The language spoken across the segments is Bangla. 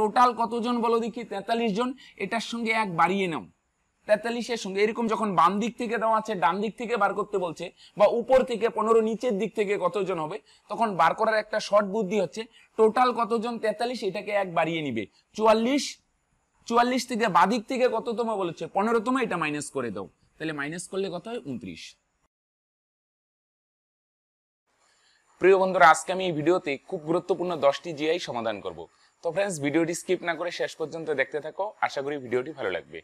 টোটাল কতজন বলো দেখি তেতাল্লিশ জন এটার সঙ্গে এক বাড়িয়ে নাও তেতাল্লিশের সঙ্গে এরকম যখন বাম দিক থেকে দেওয়া আছে ডান দিক থেকে বার করতে বলছে বা উপর থেকে পনেরো নিচের দিক থেকে কতজন হবে তখন বার করার একটা শর্ট বুদ্ধি হচ্ছে টোটাল কতজন তেতাল্লিশ এটাকে এক বাড়িয়ে নিবে চুয়াল্লিশ চুয়াল্লিশ থেকে বাদিক থেকে কততম বলেছে পনেরোতম এটা মাইনাস করে দাও তাহলে মাইনাস করলে কত হয় উনত্রিশ প্রিয় বন্ধুরা আজকে আমি এই ভিডিওতে খুব গুরুত্বপূর্ণ দশটি জিআই সমাধান করব তো ফ্রেন্ডস ভিডিওটি স্কিপ না করে শেষ পর্যন্ত দেখতে থাকো আশা করি ভিডিওটি ভালো লাগবে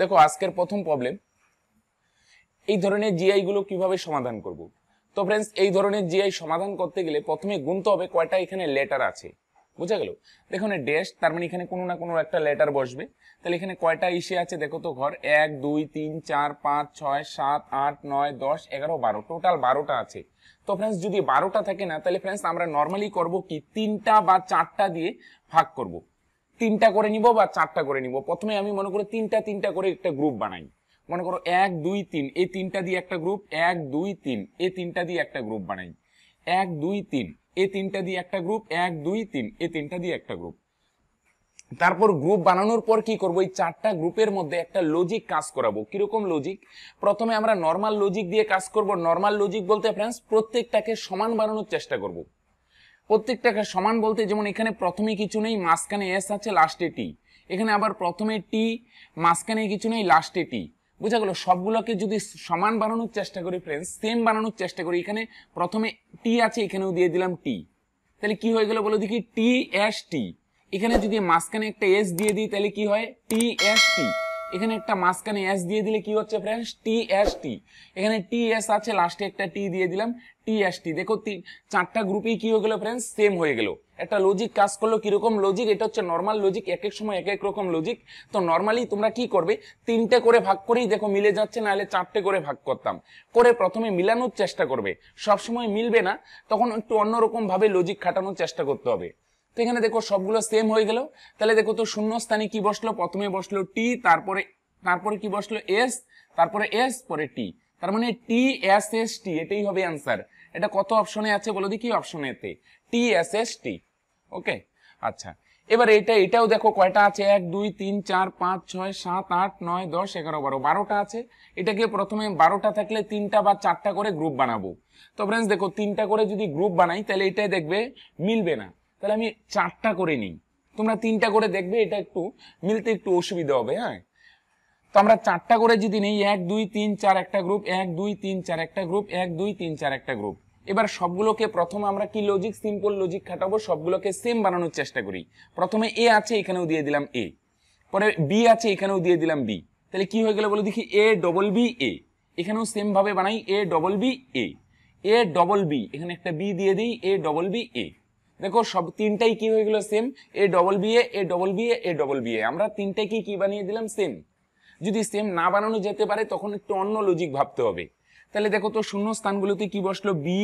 দেখো আজকের প্রথম প্রবলেম এই ধরনের জিআই গুলো কিভাবে সমাধান করব তো ফ্রেন্ডস এই ধরনের জিআই সমাধান করতে গেলে প্রথমে গুনতে হবে কয়টা এখানে লেটার আছে বোঝা গেল দেখুন ড্যাশ তার মানে এখানে কোনো না কোনো একটা লেটার বসবে তাহলে এখানে কয়টা ইসে আছে দেখো তো ঘর এক দুই তিন চার পাঁচ ছয় সাত আট নয় দশ এগারো বারো টোটাল বারোটা আছে তো ফ্রেন্ডস যদি বারোটা থাকে না তাহলে ফ্রেন্ডস আমরা নর্মালি করব কি তিনটা বা চারটা দিয়ে ভাগ করব। তিনটা করে নিব বা চারটা করে নিব প্রথমে আমি মনে করি তিনটা তিনটা করে একটা গ্রুপ বানাই মনে করো এক দুই তিন এই তিনটা দিয়ে একটা গ্রুপ এক দুই তিন এই তিনটা দিয়ে একটা গ্রুপ বানাই এক দুই তিন এ তিনটা দিয়ে একটা গ্রুপ এক দুই তিন এ তিনটা দিয়ে একটা গ্রুপ তারপর গ্রুপ বানানোর পর কি করবো এই চারটা গ্রুপের মধ্যে একটা লজিক কাজ করাবো কিরকম লজিক প্রথমে আমরা নর্মাল লজিক দিয়ে কাজ করব নর্মাল লজিক বলতে ফ্রেন্ডস প্রত্যেকটাকে সমান বানানোর চেষ্টা করব প্রত্যেকটাকে সমান বলতে যেমন এখানে প্রথমে কিছু নেই মাঝখানে এস আছে লাস্টে টি এখানে আবার প্রথমে টি মাঝখানে কিছু নেই লাস্টে টি বোঝা গেল সবগুলোকে যদি সমান বানানোর চেষ্টা করি ফ্রেন্ডস সেম বানানোর চেষ্টা করি এখানে প্রথমে টি আছে এখানেও দিয়ে দিলাম টি তাহলে কি হয়ে গেল বলো দেখি টি এস টি এখানে যদি মাঝখানে একটা এস দিয়ে দিই তাহলে কি হয় টি এস টি এখানে একটা মাঝখানে এস দিয়ে দিলে কি হচ্ছে ফ্রেন্ডস টি এস টি এখানে টি এস আছে লাস্টে একটা টি দিয়ে দিলাম টি এস টি দেখো চারটা গ্রুপেই কি হয়ে গেলো ফ্রেন্ডস সেম হয়ে গেলো একটা লজিক কাজ করলো কিরকম লজিক এটা হচ্ছে নর্মাল লজিক এক এক সময় এক এক রকম লজিক তো নর্মালি তোমরা কি করবে তিনটে করে ভাগ করেই দেখো মিলে যাচ্ছে না হলে চারটে করে ভাগ করতাম করে প্রথমে মিলানোর চেষ্টা করবে সবসময় মিলবে না তখন একটু অন্যরকম ভাবে লজিক খাটানোর চেষ্টা করতে হবে তো এখানে দেখো সবগুলো সেম হয়ে গেল তাহলে দেখো তো শূন্যস্থানে কি বসলো প্রথমে বসলো টি তারপরে তারপরে কি বসলো এস তারপরে এস পরে টি তার মানে টি এস এস টি এটাই হবে অ্যান্সার এটা কত অপশনে আছে বলো দেখি কি অপশনে এতে টি এস এস টি ওকে আচ্ছা এবার এটা এটাও দেখো কয়টা আছে এক দুই তিন চার পাঁচ ছয় সাত আট নয় দশ এগারো বারো বারোটা আছে এটাকে প্রথমে বারোটা থাকলে তিনটা বা চারটা করে গ্রুপ বানাবো তো ফ্রেন্ডস দেখো তিনটা করে যদি গ্রুপ বানাই তাহলে এটাই দেখবে মিলবে না তাহলে আমি চারটা করে নিই তোমরা তিনটা করে দেখবে এটা একটু মিলতে একটু অসুবিধা হবে হ্যাঁ তো আমরা চারটা করে যদি নিই এক দুই তিন চার একটা গ্রুপ এক দুই তিন চার একটা গ্রুপ এক দুই তিন চার একটা গ্রুপ এবার সবগুলোকে প্রথমে আমরা কি লজিক সিম্পল লজিক খাটাবো সবগুলোকে সেম বানানোর চেষ্টা করি প্রথমে এ আছে এখানেও দিয়ে দিলাম এ পরে বি আছে এখানেও দিয়ে দিলাম বি তাহলে কি হয়ে গেল বলে দেখি এ ডবল বি এ এখানেও সেমভাবে বানাই A double B A A double B এখানে একটা বি দিয়ে দিই এ ডবল বি এ দেখো সব তিনটাই কি হয়ে গেল same A double B A double B A double B A আমরা তিনটাই কি কি বানিয়ে দিলাম সেম যদি সেম না বানানো যেতে পারে তখন একটু অন্য লজিক ভাবতে হবে তাহলে দেখো তো শূন্য স্থানগুলোতে কি বসলো B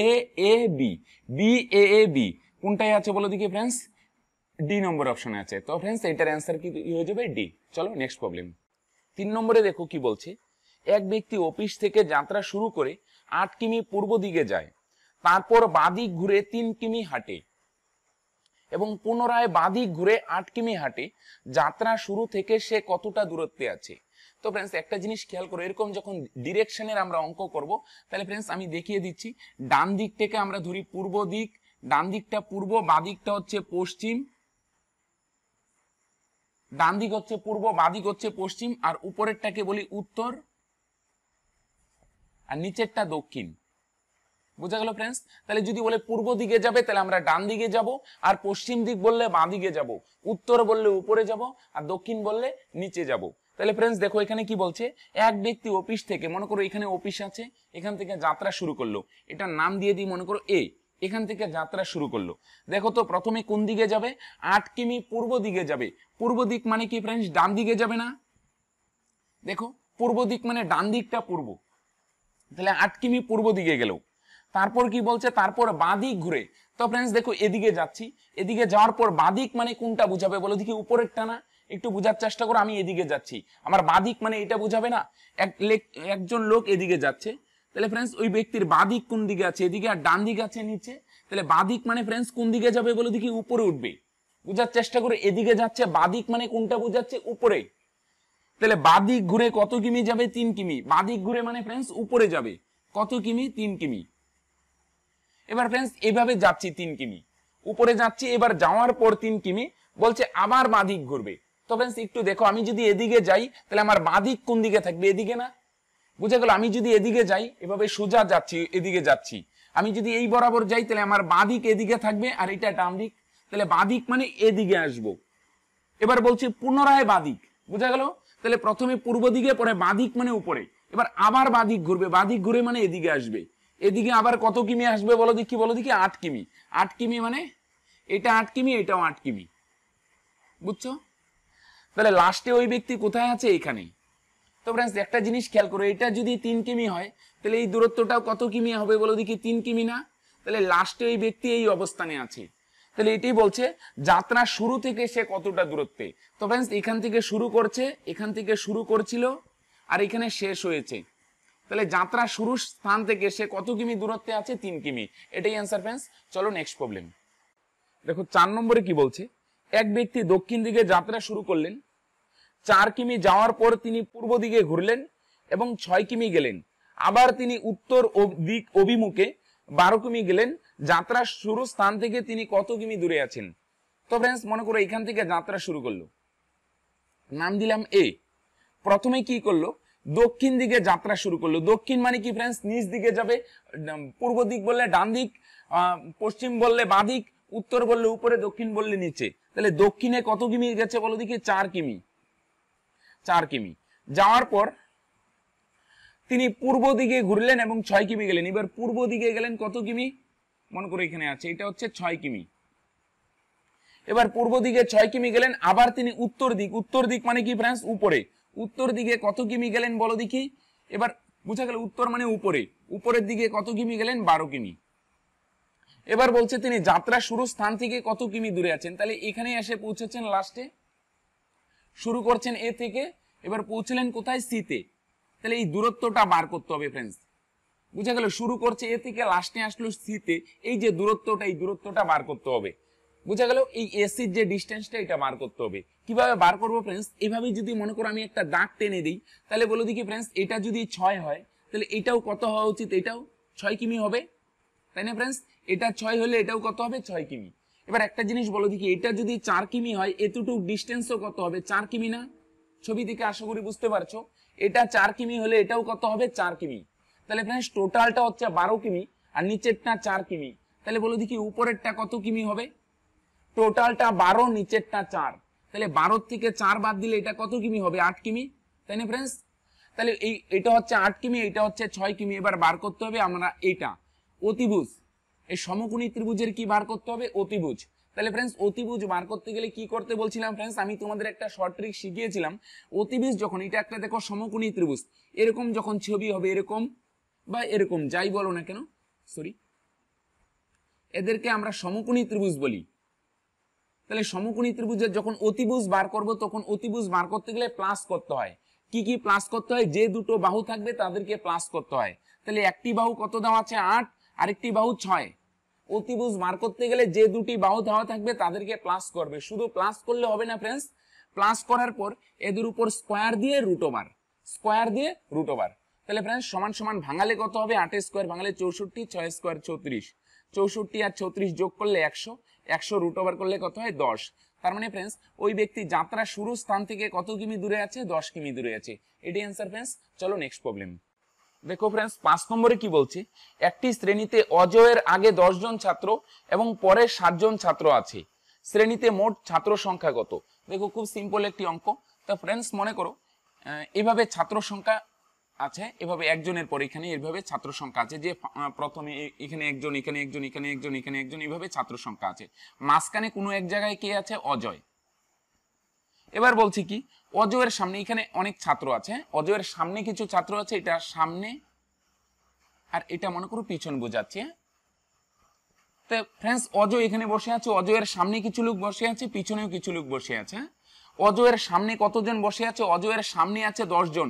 A A B B A A B কোনটাই আছে বলো দেখি ফ্রেন্ডস ডি নম্বর অপশনে আছে তো ফ্রেন্ডস এটার অ্যান্সার কি হয়ে যাবে ডি চলো নেক্সট প্রবলেম তিন নম্বরে দেখো কি বলছে এক ব্যক্তি অফিস থেকে যাত্রা শুরু করে আট কিমি পূর্ব দিকে যায় তারপর বাদিক ঘুরে তিন কিমি হাঁটে এবং পুনরায় বাঁধি ঘুরে আট কিমি হাঁটে যাত্রা শুরু থেকে সে কতটা দূরত্বে আছে তো ফ্রেন্ডস একটা জিনিস খেয়াল করো এরকম যখন ডিরেকশনের আমরা অঙ্ক করব তাহলে ফ্রেন্ডস আমি দেখিয়ে দিচ্ছি ডান দিক থেকে আমরা ধরি পূর্ব দিক ডান দিকটা পূর্ব বাদিকটা হচ্ছে পশ্চিম ডান দিক হচ্ছে পূর্ব বাদিক হচ্ছে পশ্চিম আর উপরেরটাকে বলি উত্তর আর নিচেরটা দক্ষিণ বোঝা গেল ফ্রেন্ডস তাহলে যদি বলে পূর্ব দিকে যাবে তাহলে আমরা ডান দিকে যাব আর পশ্চিম দিক বললে বাঁ দিকে যাব উত্তর বললে উপরে যাব আর দক্ষিণ বললে নিচে যাব তাহলে ফ্রেন্ডস দেখো এখানে কি বলছে এক ব্যক্তি অফিস থেকে মনে করো এখানে অফিস আছে এখান থেকে যাত্রা শুরু করলো এটার নাম দিয়ে দিই মনে করো এ এখান থেকে যাত্রা শুরু করলো দেখো তো প্রথমে কোন দিকে যাবে আট কিমি পূর্ব দিকে যাবে পূর্ব দিক মানে কি ফ্রেন্ডস ডান দিকে যাবে না দেখো পূর্ব দিক মানে ডান দিকটা পূর্ব তাহলে আট কিমি পূর্ব দিকে গেল তারপর কি বলছে তারপর বাঁদিক ঘুরে তো ফ্রেন্ডস দেখো এদিকে যাচ্ছি এদিকে যাওয়ার পর বাঁদিক মানে কোনটা বুঝাবে বলো দেখি উপরের টানা একটু বোঝার চেষ্টা করো আমি এদিকে যাচ্ছি আমার বাঁদিক মানে এটা বোঝাবে না এক একজন লোক এদিকে যাচ্ছে তাহলে ফ্রেন্ডস ওই ব্যক্তির বাঁদিক কোন দিকে আছে এদিকে আর ডান দিক আছে নিচে তাহলে বাঁদিক মানে ফ্রেন্ডস কোন দিকে যাবে বলে দেখি উপরে উঠবে বোঝার চেষ্টা করে এদিকে যাচ্ছে বাঁদিক মানে কোনটা বোঝাচ্ছে উপরে তাহলে বাঁদিক ঘুরে কত কিমি যাবে তিন কিমি বাঁদিক ঘুরে মানে ফ্রেন্ডস উপরে যাবে কত কিমি তিন কিমি এবার ফ্রেন্ডস এভাবে যাচ্ছি তিন কিমি উপরে যাচ্ছি এবার যাওয়ার পর তিন কিমি বলছে আবার বাঁদিক ঘুরবে তো ফ্রেন্ডস একটু দেখো আমি যদি এদিকে যাই তাহলে আমার বাঁদিক কোন দিকে থাকবে এদিকে না বুঝে গেল আমি যদি এদিকে যাই এভাবে সোজা যাচ্ছি এদিকে যাচ্ছি আমি যদি এই বরাবর যাই তাহলে আমার বাঁদিক এদিকে থাকবে আর এটা ডান দিক তাহলে বাঁদিক মানে এদিকে আসবো এবার বলছে পুনরায় বাঁদিক বুঝা গেল তাহলে প্রথমে পূর্ব দিকে পরে দিক মানে উপরে এবার আবার বাঁদিক ঘুরবে বাঁদিক ঘুরে মানে এদিকে আসবে এদিকে আবার কত কিমি আসবে বলো দেখি বলো দেখি আট কিমি আট কিমি মানে এটা আট কিমি এটাও আট কিমি বুঝছো তাহলে লাস্টে ওই ব্যক্তি কোথায় আছে এখানেই তো ফ্রেন্ডস একটা জিনিস খেয়াল করো এটা যদি তিন কিমি হয় তাহলে এই দূরত্বটাও কত কিমি হবে বলো দেখি তিন কিমি না তাহলে লাস্টে ওই ব্যক্তি এই অবস্থানে আছে তাহলে এটাই বলছে যাত্রা শুরু থেকে সে কতটা দূরত্বে তো ফ্রেন্ডস এখান থেকে শুরু করছে এখান থেকে শুরু করছিল আর এখানে শেষ হয়েছে তাহলে যাত্রা শুরুর স্থান থেকে সে কত কিমি দূরত্বে আছে তিন কিমি এটাই অ্যান্সার ফ্রেন্ডস চলো নেক্সট প্রবলেম দেখো চার নম্বরে কি বলছে এক ব্যক্তি দক্ষিণ দিকে যাত্রা শুরু করলেন চার কিমি যাওয়ার পর তিনি পূর্ব দিকে ঘুরলেন এবং ছয় কিমি গেলেন আবার তিনি উত্তর দিক অভিমুখে বারো কিমি গেলেন যাত্রার শুরু স্থান থেকে তিনি কত কিমি দূরে আছেন তো ফ্রেন্ডস মনে করো এখান থেকে যাত্রা শুরু করলো নাম দিলাম এ প্রথমে কি করলো দক্ষিণ দিকে যাত্রা শুরু করলো দক্ষিণ মানে কি ফ্রেন্ডস নিচ দিকে যাবে পূর্ব দিক বললে ডান দিক পশ্চিম বললে বাঁ দিক উত্তর বললে উপরে দক্ষিণ বললে নিচে তাহলে দক্ষিণে কত কিমি গেছে বলো দেখি চার কিমি চার কিমি যাওয়ার পর তিনি পূর্ব দিকে ঘুরলেন এবং ছয় কিমি গেলেন এবার পূর্ব দিকে গেলেন কত কিমি মনে করে এখানে আছে এটা হচ্ছে ছয় কিমি এবার পূর্ব দিকে ছয় কিমি গেলেন আবার তিনি উত্তর দিক উত্তর দিক মানে কি ফ্রান্স উপরে উত্তর দিকে কত কিমি গেলেন বলো দেখি এবার বুঝা গেল উত্তর মানে উপরে উপরের দিকে কত কিমি গেলেন বারো কিমি এবার বলছে তিনি যাত্রা শুরু স্থান থেকে কত কিমি দূরে আছেন তাহলে এখানে এসে পৌঁছেছেন লাস্টে শুরু করছেন এ থেকে এবার পৌঁছলেন কোথায় সিতে তাহলে এই দূরত্বটা বার করতে হবে ফ্রেন্ডস বুঝা গেল শুরু করছে এ থেকে লাস্টে আসলো সিতে এই যে দূরত্বটা এই দূরত্বটা বার করতে হবে বোঝা গেল এই এসির যে ডিস্টেন্সটা এটা বার করতে হবে কিভাবে বার করবো ফ্রেন্ডস এভাবেই যদি মনে করো আমি একটা দাগ টেনে দিই তাহলে বলে দিকি ফ্রেন্ডস এটা যদি ছয় হয় তাহলে এটাও কত হওয়া উচিত এটাও ছয় কিমি হবে তাই না ফ্রেন্ডস এটা ছয় হলে এটাও কত হবে ছয় কিমি এবার একটা জিনিস বলো দেখি এটা যদি চার কিমি হয় এতটুক ডিস্টেন্সও কত হবে চার কিমি না ছবি দিকে আশা করি বুঝতে পারছো এটা চার কিমি হলে এটাও কত হবে চার কিমি তাহলে ফ্রেন্ডস টোটালটা হচ্ছে বারো কিমি আর নিচেরটা চার কিমি তাহলে বলো দেখি উপরেরটা কত কিমি হবে টোটালটা বারো নিচেরটা চার তাহলে বারো থেকে চার বাদ দিলে এটা কত কিমি হবে আট কিমি তাই না ফ্রেন্ডস তাহলে এই এটা হচ্ছে আট কিমি এটা হচ্ছে ছয় কিমি এবার বার করতে হবে আমরা এটা অতিভুজ এই সমকোণী ত্রিভুজের কি বার করতে হবে অতিভুজ তাহলে ফ্রেন্ডস অতিভুজ বার করতে গেলে কি করতে বলছিলাম ফ্রেন্ডস আমি তোমাদের একটা শর্ট ট্রিক শিখিয়েছিলাম অতিভুজ যখন এটা একটা দেখো সমকোণী ত্রিভুজ এরকম যখন ছবি হবে এরকম বা এরকম যাই বলো না কেন সরি এদেরকে আমরা সমকোণী ত্রিভুজ বলি তাহলে সমকোণী ত্রিভুজের যখন অতিভুজ বার করব তখন অতিভুজ বার করতে গেলে প্লাস করতে হয় কি কি প্লাস করতে হয় যে দুটো বাহু থাকবে তাদেরকে প্লাস করতে হয় তাহলে একটি বাহু কত দেওয়া আছে আট আরেকটি বাহু ছয় অতিভুজ বার করতে গেলে যে দুটি বাহু দেওয়া থাকবে তাদেরকে প্লাস করবে শুধু প্লাস করলে হবে না ফ্রেন্ডস প্লাস করার পর এদের উপর স্কোয়ার দিয়ে রুট ওভার স্কোয়ার দিয়ে রুট ওভার তাহলে ফ্রেন্ডস সমান সমান ভাঙালে কত হবে আটে স্কোয়ার ভাঙালে চৌষট্টি ছয় স্কোয়ার চৌত্রিশ চৌষট্টি আর চৌত্রিশ যোগ করলে একশো একশো রুট ওভার করলে কত হয় দশ তার মানে ফ্রেন্ডস ওই ব্যক্তি যাত্রা শুরু স্থান থেকে কত কিমি দূরে আছে দশ কিমি দূরে আছে এটি অ্যান্সার ফ্রেন্ডস চলো নেক্সট প্রবলেম দেখো ফ্রেন্ডস পাঁচ নম্বরে কি বলছে একটি শ্রেণীতে অজয়ের আগে জন ছাত্র এবং পরে সাতজন ছাত্র আছে শ্রেণীতে মোট ছাত্র সংখ্যা কত দেখো খুব সিম্পল একটি অঙ্ক তা ফ্রেন্ডস মনে করো এভাবে ছাত্র সংখ্যা আছে এভাবে একজনের পর এখানে এভাবে ছাত্র সংখ্যা আছে যে প্রথমে এখানে একজন এখানে একজন এখানে একজন এখানে একজন এভাবে ছাত্র সংখ্যা আছে মাঝখানে কোনো এক জায়গায় কে আছে অজয় এবার বলছি কি অজয়ের সামনে এখানে অনেক ছাত্র আছে অজয়ের সামনে কিছু ছাত্র আছে এটা সামনে আর এটা মনে করো পিছন বোঝাচ্ছে তো ফ্রেন্ডস অজয় এখানে বসে আছে অজয়ের সামনে কিছু লোক বসে আছে পিছনেও কিছু লোক বসে আছে অজয়ের সামনে কতজন বসে আছে অজয়ের সামনে আছে দশজন জন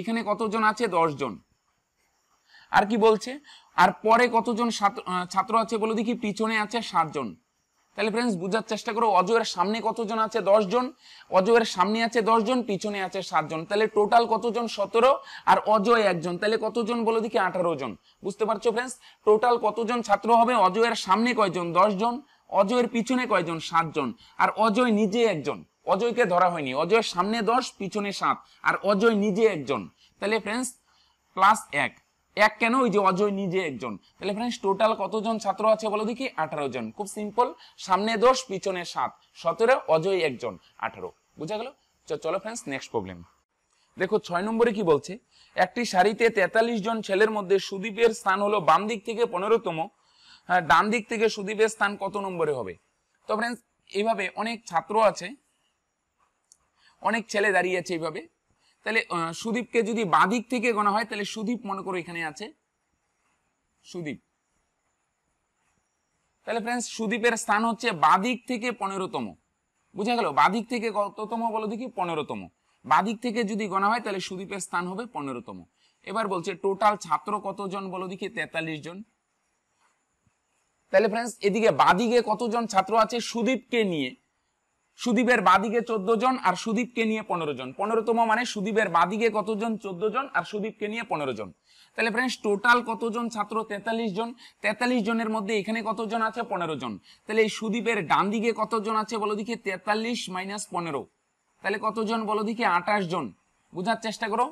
এখানে কতজন আছে দশজন আর কি বলছে আর পরে কতজন ছাত্র আছে বলে দেখি পিছনে আছে সাতজন তাহলে ফ্রেন্ডস বুঝার চেষ্টা করো অজয়ের সামনে কতজন আছে দশজন অজয়ের সামনে আছে দশজন পিছনে আছে সাতজন তাহলে টোটাল কতজন সতেরো আর অজয় একজন তাহলে কতজন বলে দেখি আঠারো জন বুঝতে পারছো ফ্রেন্ডস টোটাল কতজন ছাত্র হবে অজয়ের সামনে কয়জন দশজন অজয়ের পিছনে কয়জন সাতজন আর অজয় নিজে একজন অজয়কে ধরা হয়নি অজয় সামনে দশ পিছনে সাত আর অজয় নিজে একজন তাহলে ফ্রেন্ডস প্লাস এক এক কেন ওই যে অজয় নিজে একজন তাহলে ফ্রেন্ডস টোটাল কতজন ছাত্র আছে বলো দেখি আঠারো জন খুব সিম্পল সামনে দশ পিছনে সাত সতেরো অজয় একজন আঠারো বুঝা গেল চলো ফ্রেন্ডস নেক্সট প্রবলেম দেখো ছয় নম্বরে কি বলছে একটি সারিতে তেতাল্লিশ জন ছেলের মধ্যে সুদীপের স্থান হলো বাম দিক থেকে পনেরোতম হ্যাঁ, ডান দিক থেকে সুদীপের স্থান কত নম্বরে হবে তো ফ্রেন্ডস এইভাবে অনেক ছাত্র আছে অনেক ছেলে দাঁড়িয়ে আছে এইভাবে তাহলে সুদীপকে যদি বাঁদিক থেকে গোনা হয় তাহলে সুদীপ মনে করো এখানে আছে সুদীপ তাহলে ফ্রেন্ডস সুদীপের স্থান হচ্ছে বাঁদিক থেকে পনেরোতম বুঝা গেল বাঁদিক থেকে কততম বলো দেখি পনেরোতম বাঁদিক থেকে যদি গোনা হয় তাহলে সুদীপের স্থান হবে পনেরোতম এবার বলছে টোটাল ছাত্র কতজন বলো দেখি তেতাল্লিশ জন তাহলে ফ্রেন্ডস এদিকে বাদিকে কতজন ছাত্র আছে সুদীপকে নিয়ে সুদীপের বাদিকে চোদ্দ জন আর সুদীপকে নিয়ে পনেরো জন পনেরোতম মানে সুদীপের বাদিকে কতজন চোদ্দ জন আর সুদীপকে নিয়ে পনেরো জন তাহলে ফ্রেন্ডস টোটাল কতজন ছাত্র তেতাল্লিশ জন তেতাল্লিশ জনের মধ্যে এখানে কতজন আছে পনেরো জন তাহলে এই সুদীপের ডান দিকে কতজন আছে বলো দেখি তেতাল্লিশ মাইনাস পনেরো তাহলে কতজন বলো দেখি আঠাশ জন বোঝার চেষ্টা করো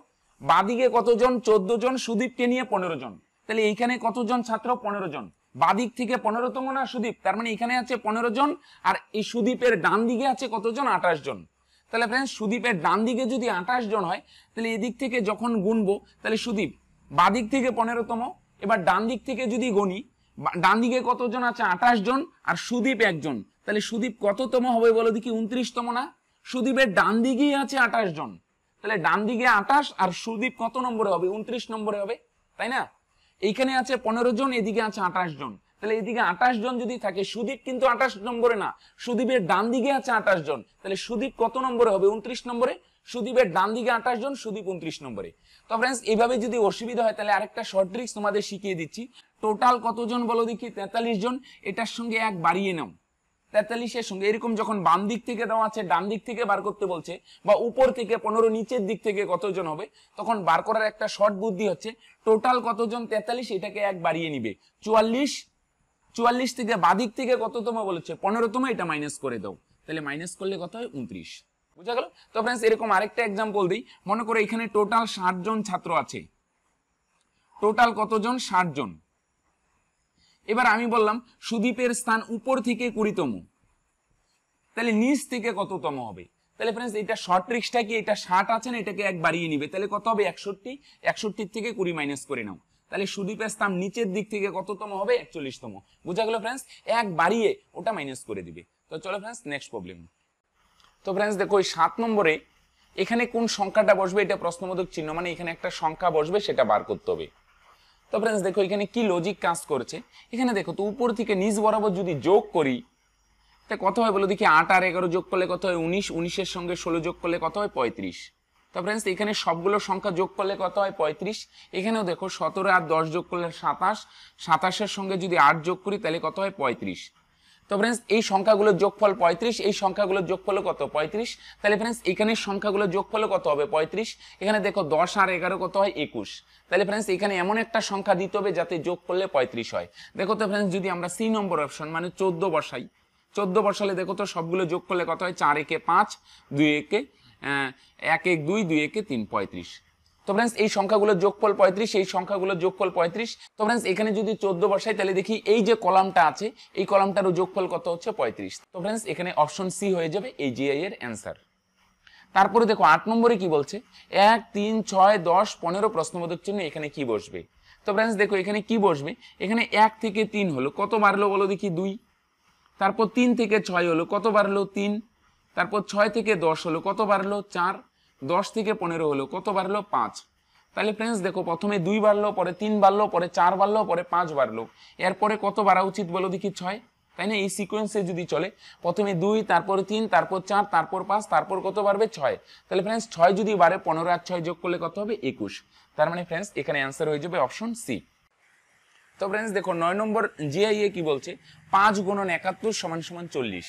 বাদিকে কতজন চোদ্দ জন সুদীপকে নিয়ে পনেরো জন তাহলে এইখানে কতজন ছাত্র পনেরো জন বাদিক থেকে পনেরোতম না সুদীপ তার মানে এখানে আছে পনেরো জন আর এই সুদীপের ডান দিকে আছে কতজন আঠাশ জন তাহলে ফ্রেন্ডস সুদীপের ডান দিকে যদি আঠাশ জন হয় তাহলে এদিক থেকে যখন গুনবো তাহলে সুদীপ বাদিক থেকে পনেরোতম এবার ডান দিক থেকে যদি গণি ডান দিকে কতজন আছে আঠাশ জন আর সুদীপ একজন তাহলে সুদীপ কততম হবে বলো দেখি উনত্রিশতম না সুদীপের ডান দিকেই আছে আঠাশ জন তাহলে ডান দিকে আঠাশ আর সুদীপ কত নম্বরে হবে উনত্রিশ নম্বরে হবে তাই না এইখানে আছে পনেরো জন এদিকে আছে আঠাশ জন তাহলে এদিকে আঠাশ জন যদি থাকে সুদীপ কিন্তু আঠাশ নম্বরে না সুদীপের ডান দিকে আছে আঠাশ জন তাহলে সুদীপ কত নম্বরে হবে উনত্রিশ নম্বরে সুদীপের ডান দিকে আঠাশ জন সুদীপ উনত্রিশ নম্বরে তো ফ্রেন্ডস এইভাবে যদি অসুবিধা হয় তাহলে আরেকটা শর্ট ট্রিক্স তোমাদের শিখিয়ে দিচ্ছি টোটাল কতজন বলো দেখি তেতাল্লিশ জন এটার সঙ্গে এক বাড়িয়ে নাও তেতাল্লিশের সঙ্গে এরকম যখন বাম দিক থেকে দেওয়া আছে ডান দিক থেকে বার করতে বলছে বা উপর থেকে পনেরো নিচের দিক থেকে কতজন হবে তখন বার করার একটা শর্ট বুদ্ধি হচ্ছে টোটাল কতজন তেতাল্লিশ এটাকে এক বাড়িয়ে নিবে চুয়াল্লিশ চুয়াল্লিশ থেকে বাদিক থেকে কততম বলেছে পনেরোতম এটা মাইনাস করে দাও তাহলে মাইনাস করলে কত হয় উনত্রিশ বুঝা গেল তো ফ্রেন্ডস এরকম আরেকটা এক্সাম্পল দিই মনে করো এখানে টোটাল ষাট জন ছাত্র আছে টোটাল কতজন ষাট জন এবার আমি বললাম সুদীপের স্থান উপর থেকে কুড়িতম তাহলে নিচ থেকে কততম হবে তাহলে ফ্রেন্ডস এটা শর্ট ট্রিক্সটা কি এটা ষাট আছে না এটাকে এক বাড়িয়ে নিবে তাহলে কত হবে একষট্টি একষট্টির থেকে কুড়ি মাইনাস করে নাও তাহলে সুদীপের স্থান নিচের দিক থেকে কততম হবে একচল্লিশতম বোঝা গেল ফ্রেন্ডস এক বাড়িয়ে ওটা মাইনাস করে দিবে তো চলো ফ্রেন্ডস নেক্সট প্রবলেম তো ফ্রেন্ডস দেখো ওই সাত নম্বরে এখানে কোন সংখ্যাটা বসবে এটা প্রশ্নবোধক চিহ্ন মানে এখানে একটা সংখ্যা বসবে সেটা বার করতে হবে তো ফ্রেন্ডস দেখো এখানে কি লজিক কাজ করছে এখানে দেখো তো উপর থেকে নিজ বরাবর যদি যোগ করি তা কত হয় বলো দেখি আট আর এগারো যোগ করলে কত হয় উনিশ উনিশের সঙ্গে ষোলো যোগ করলে কত হয় পঁয়ত্রিশ তো ফ্রেন্ডস এখানে সবগুলো সংখ্যা যোগ করলে কত হয় পঁয়ত্রিশ এখানেও দেখো সতেরো আর দশ যোগ করলে সাতাশ সাতাশের সঙ্গে যদি আট যোগ করি তাহলে কত হয় পঁয়ত্রিশ তো ফ্রেন্ডস এই সংখ্যাগুলোর যোগফল পঁয়ত্রিশ এই সংখ্যাগুলোর যোগফল কত পঁয়ত্রিশ তাহলে ফ্রেন্ডস এখানে সংখ্যাগুলোর যোগফল কত হবে পঁয়ত্রিশ এখানে দেখো দশ আর এগারো কত হয় একুশ তাহলে ফ্রেন্ডস এখানে এমন একটা সংখ্যা দিতে হবে যাতে যোগ করলে পঁয়ত্রিশ হয় দেখো তো ফ্রেন্ডস যদি আমরা সি নম্বর অপশন মানে চোদ্দ বসাই চোদ্দ বসালে দেখো তো সবগুলো যোগ করলে কত হয় চার একে পাঁচ দুই একে এক এক দুই দুই একে তিন পঁয়ত্রিশ তো ফ্রেন্ডস এই সংখ্যাগুলো যোগফল পঁয়ত্রিশ এই সংখ্যাগুলো যোগফল পঁয়ত্রিশ তো ফ্রেন্ডস এখানে যদি চোদ্দ বসাই তাহলে দেখি এই যে কলামটা আছে এই কলামটারও যোগফল কত হচ্ছে পঁয়ত্রিশ তো ফ্রেন্ডস এখানে অপশন সি হয়ে যাবে এই জিআই এর অ্যান্সার তারপরে দেখো আট নম্বরে কি বলছে এক তিন ছয় দশ পনেরো প্রশ্নবোধক চিহ্ন এখানে কি বসবে তো ফ্রেন্ডস দেখো এখানে কি বসবে এখানে এক থেকে তিন হলো কত বাড়লো বলো দেখি দুই তারপর তিন থেকে ছয় হলো কত বাড়লো তিন তারপর ছয় থেকে দশ হলো কত বাড়লো চার দশ থেকে পনেরো হলো কত বাড়লো পাঁচ তাহলে ফ্রেন্ডস দেখো প্রথমে দুই বাড়লো পরে তিন বাড়লো পরে চার বাড়লো পরে পাঁচ বাড়লো এরপরে কত বাড়া উচিত বলো দেখি ছয় তাই না এই সিকোয়েন্সে যদি চলে প্রথমে দুই তারপর তিন তারপর চার তারপর পাঁচ তারপর কত বাড়বে ছয় তাহলে ফ্রেন্ডস ছয় যদি বাড়ে পনেরো আর ছয় যোগ করলে কত হবে একুশ তার মানে ফ্রেন্ডস এখানে অ্যান্সার হয়ে যাবে অপশন সি তো ফ্রেন্ডস দেখো নয় নম্বর জিআইএ কি বলছে পাঁচ গুণন একাত্তর সমান সমান চল্লিশ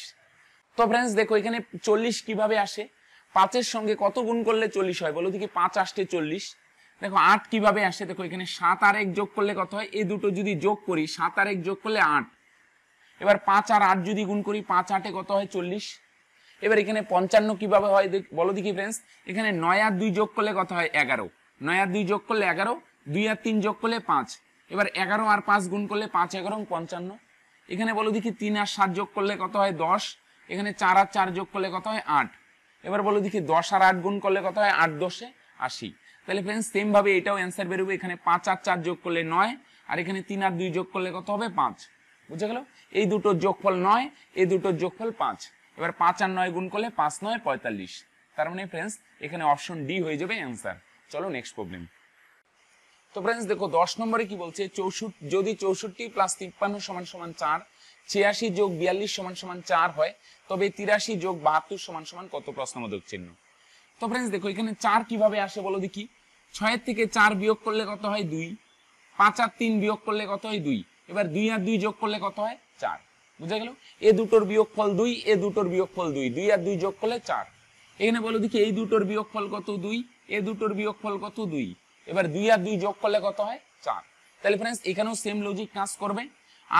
তো ফ্রেন্ডস দেখো এখানে চল্লিশ কিভাবে আসে পাঁচের সঙ্গে কত গুণ করলে চল্লিশ হয় বলো দেখি পাঁচ আসতে চল্লিশ দেখো আট কিভাবে আসে দেখো এখানে সাত আর এক যোগ করলে কত হয় এই দুটো যদি যোগ করি সাত আর এক যোগ করলে আট এবার পাঁচ আর আট যদি গুণ করি পাঁচ আটে কত হয় চল্লিশ এবার এখানে পঞ্চান্ন কিভাবে হয় বলো দেখি ফ্রেন্ডস এখানে নয় আর দুই যোগ করলে কত হয় এগারো নয় আর দুই যোগ করলে এগারো দুই আর তিন যোগ করলে পাঁচ এবার এগারো আর পাঁচ গুণ করলে পাঁচ এগারো পঞ্চান্ন এখানে বলো দেখি তিন আর সাত যোগ করলে কত হয় দশ এখানে চার আর চার যোগ করলে কত হয় আট এবার বলো দেখি দশ আর আট গুণ করলে কত হয় আট দশে আশি তাহলে ফ্রেন্ডস সেমভাবে এটাও অ্যান্সার বেরোবে এখানে পাঁচ আর চার যোগ করলে নয় আর এখানে তিন আর দুই যোগ করলে কত হবে পাঁচ বুঝে গেল এই দুটোর যোগফল নয় এই দুটোর যোগফল পাঁচ এবার পাঁচ আর নয় গুণ করলে পাঁচ নয় পঁয়তাল্লিশ তার মানে ফ্রেন্ডস এখানে অপশন ডি হয়ে যাবে অ্যান্সার চলো নেক্সট প্রবলেম তো ফ্রেন্ডস দেখো দশ নম্বরে কি বলছে চৌষট্টি যদি চৌষট্টি প্লাস তিপ্পান্ন সমান সমান চার ছিয়াশি যোগ বিয়াল্লিশ সমান সমান চার হয় তবে তিরাশি যোগ বাহাত্তর সমান সমান কত প্রশ্নবোধক চিহ্ন তো ফ্রেন্ডস দেখো এখানে চার কিভাবে আসে বলো দেখি ছয়ের থেকে চার বিয়োগ করলে কত হয় দুই পাঁচ আর তিন বিয়োগ করলে কত হয় দুই এবার দুই আর দুই যোগ করলে কত হয় চার বুঝা গেল এ দুটোর বিয়োগ ফল দুই এ দুটোর বিয়োগ ফল দুই দুই আর দুই যোগ করলে চার এখানে বলো দেখি এই দুটোর বিয়োগ ফল কত দুই এ দুটোর বিয়োগ ফল কত দুই এবার দুই আর দুই যোগ করলে কত হয় চার তাহলে ফ্রেন্ডস এখানেও সেম লজিক কাজ করবে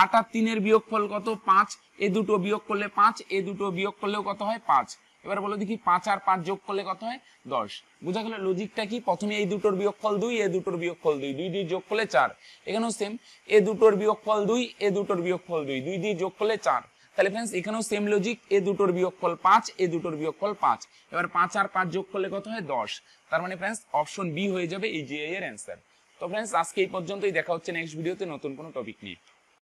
আট আর তিনের বিয়োগ ফল কত পাঁচ এ দুটো বিয়োগ করলে পাঁচ এ দুটো বিয়োগ করলেও কত হয় পাঁচ এবার বলো দেখি পাঁচ আর পাঁচ যোগ করলে কত হয় দশ বুঝা গেল লজিকটা কি প্রথমে এই দুটোর বিয়োগ ফল দুই এ দুটোর বিয়োগ ফল দুই দুই দিয়ে যোগ করলে চার এখানেও সেম এ দুটোর বিয়োগ ফল দুই এ দুটোর বিয়োগ ফল দুই দুই দিয়ে যোগ করলে চার তাহলে ফ্রেন্ডস এখানেও সেম লজিক এ দুটোর বিয়োগ ফল পাঁচ এ দুটোর বিয়োগ ফল পাঁচ এবার পাঁচ আর পাঁচ যোগ করলে কত হয় দশ তার মানে ফ্রেন্ডস অপশন বি হয়ে যাবে এই জিআই এর অ্যান্সার তো ফ্রেন্ডস আজকে এই পর্যন্তই দেখা হচ্ছে নেক্সট ভিডিওতে নতুন কোনো টপিক নিয়ে